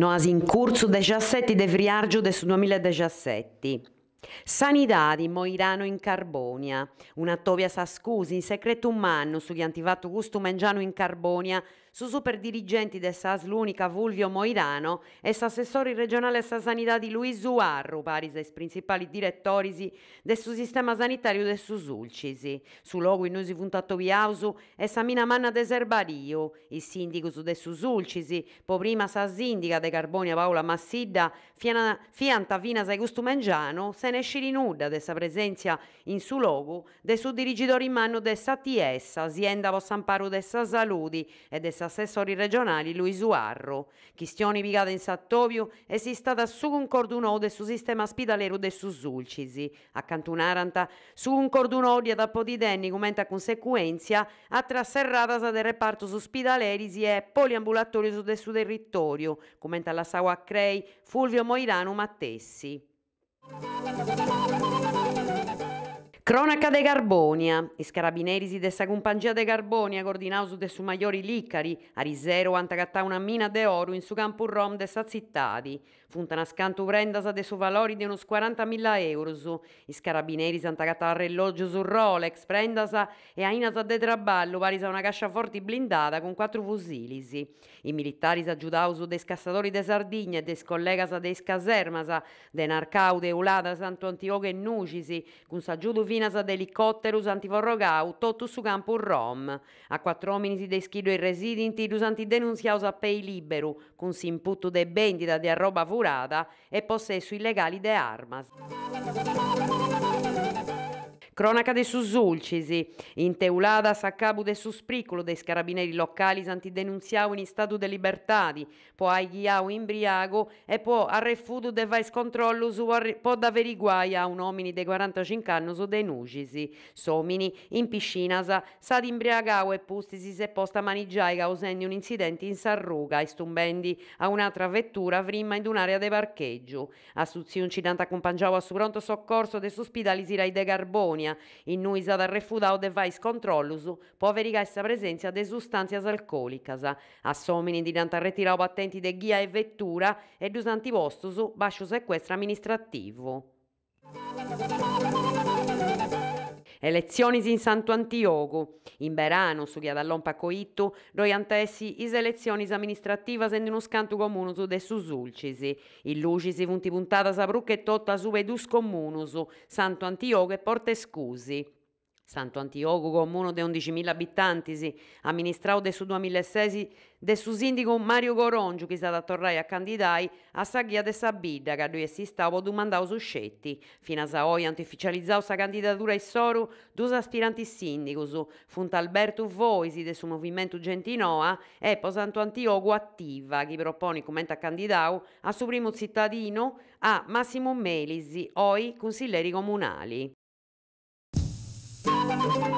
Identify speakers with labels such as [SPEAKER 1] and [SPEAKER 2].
[SPEAKER 1] Noasi in curso 17 de vriargio de 2017. Sanità di Moirano in Carbonia. Una tovia sa scusi in segreto umano sugli antivato gusto mengiano in Carbonia, su super dirigenti de SAS l'unica Vulvio Moirano e s'assessori regionale sa sanità di Luisu Arru, pari dai principali direttori del suo sistema sanitario del Susulcisi. Su logo in usi puntato viausu e sa mina manna de Serbario, il sindico su de Susulcisi, po prima sa sindica de Carbonia Paola Massidda, fianta vina sai gusto mengiano, se se ne esce di nulla dessa presenza in su logu, de su dirigidore in mano dessa TS, azienda vostra amparo dessa saludi e dessa assessori regionali Luisu Uarro. Chistioni pigate in Sattovio Sattoviu esista da su concorduno de su sistema spidalero de su Sulcisi. Accanto un'aranta su un concorduno di ad apodidenni comenta conseguenza a traserrata sa del reparto su spidalerisi e poliambulatorio su del suo territorio, commenta la Saua Crei Fulvio Moirano Mattessi. フフフフフフフフフ。Cronaca de Carbonia. I scarabineri de sa compagnia de Carbonia coordinaus de su maggiori licari, a Risero antacattà una mina de oro in su campo rom de sa zittadi. Funtana scanto prendas de su valori di unos 40.000 euro. I carabinieri antacattà relloggio su Rolex, prendasa e ainasa de traballo parisa una una casciaforti blindata con quattro fusilisi. I militari s'aggiudausu de scassatori de Sardigna e des collegas de casermasa, de Narcau, de Eulada, Santo Antioche e Nucisi, con s'aggiudo fino minas ad elicottero usanti vorrogau, totu su campo rom. A quattro uomini si deschido i residenti, usanti denunziaus a pei liberu, con s'imputu de vendita di arroba furada e possesso illegali de armas. Cronaca de Susulcisi. In Teulada cabu de suspriculo dei carabinieri locali santi denunziau in stato de libertadi, Po ai guiau imbriago e po a arrefudo de vais controllo su po da a un omini de 45 anni su denugisi. Somini in piscinasa sa imbriagau e pustisi se posta manigiaiga usendo un incidente in Sarruga, e stumbendi a un'altra vettura prima in un'area de parcheggio. A Suzzi un incidente accompagnato a su pronto soccorso de rai de Garboni Romagna, innuisa dal refudau de vais controllus, poveriga essa presenza de sostanzias alcolicas. Assomini di al retirau patenti de ghia e vettura e dus antipostus bascio sequestro amministrativo. Elezioni in Santo Antiogo. In Berano, su via dall'Ompa Coittu, roiantessi is elezioni amministrativa in uno scanto comunuso de Susulcisi. In Lucisi funti puntata sa brucca e totta su vedus comunus, Santo Antiogo e Portescusi. Santo Antioco, comune di 11.000 abitanti, sì, amministrato su 2006 de su sindaco Mario Corongiu, che è stato a tornare a candidare a sa ghia de sa bidda, che lui si stava domandando su scetti. Fino a Saoi hanno ufficializzato sa candidatura e soru due aspiranti sindicus, funt Alberto Voisi del su Movimento Gentinoa e poi Santo Antioco Attiva, che propone come candidato a suo primo cittadino a Massimo Melisi, oi consiglieri comunali. Thank you.